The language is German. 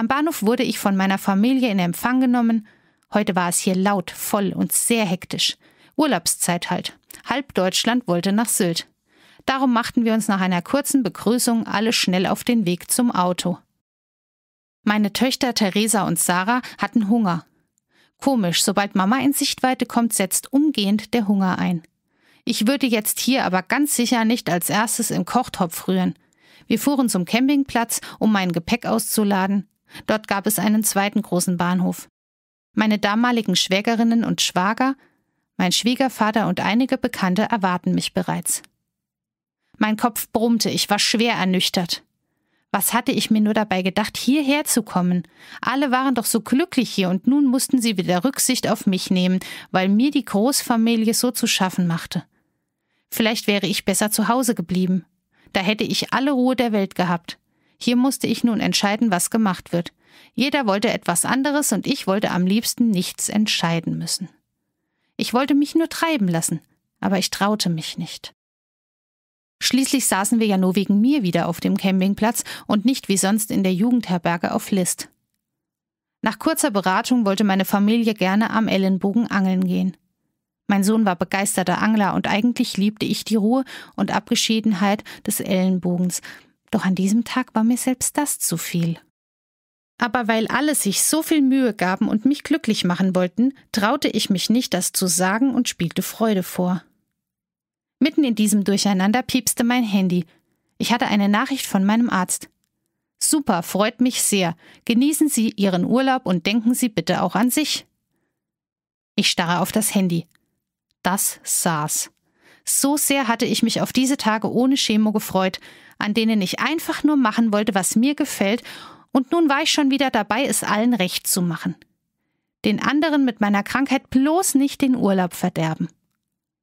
Am Bahnhof wurde ich von meiner Familie in Empfang genommen. Heute war es hier laut, voll und sehr hektisch. Urlaubszeit halt. Halb Deutschland wollte nach Sylt. Darum machten wir uns nach einer kurzen Begrüßung alle schnell auf den Weg zum Auto. Meine Töchter Theresa und Sarah hatten Hunger. Komisch, sobald Mama in Sichtweite kommt, setzt umgehend der Hunger ein. Ich würde jetzt hier aber ganz sicher nicht als erstes im Kochtopf rühren. Wir fuhren zum Campingplatz, um mein Gepäck auszuladen. Dort gab es einen zweiten großen Bahnhof. Meine damaligen Schwägerinnen und Schwager, mein Schwiegervater und einige Bekannte erwarten mich bereits. Mein Kopf brummte, ich war schwer ernüchtert. Was hatte ich mir nur dabei gedacht, hierher zu kommen? Alle waren doch so glücklich hier und nun mussten sie wieder Rücksicht auf mich nehmen, weil mir die Großfamilie so zu schaffen machte. Vielleicht wäre ich besser zu Hause geblieben. Da hätte ich alle Ruhe der Welt gehabt. Hier musste ich nun entscheiden, was gemacht wird. Jeder wollte etwas anderes und ich wollte am liebsten nichts entscheiden müssen. Ich wollte mich nur treiben lassen, aber ich traute mich nicht. Schließlich saßen wir ja nur wegen mir wieder auf dem Campingplatz und nicht wie sonst in der Jugendherberge auf List. Nach kurzer Beratung wollte meine Familie gerne am Ellenbogen angeln gehen. Mein Sohn war begeisterter Angler und eigentlich liebte ich die Ruhe und Abgeschiedenheit des Ellenbogens, doch an diesem Tag war mir selbst das zu viel. Aber weil alle sich so viel Mühe gaben und mich glücklich machen wollten, traute ich mich nicht, das zu sagen und spielte Freude vor. Mitten in diesem Durcheinander piepste mein Handy. Ich hatte eine Nachricht von meinem Arzt. Super, freut mich sehr. Genießen Sie Ihren Urlaub und denken Sie bitte auch an sich. Ich starre auf das Handy. Das saß. So sehr hatte ich mich auf diese Tage ohne Chemo gefreut, an denen ich einfach nur machen wollte, was mir gefällt, und nun war ich schon wieder dabei, es allen recht zu machen. Den anderen mit meiner Krankheit bloß nicht den Urlaub verderben.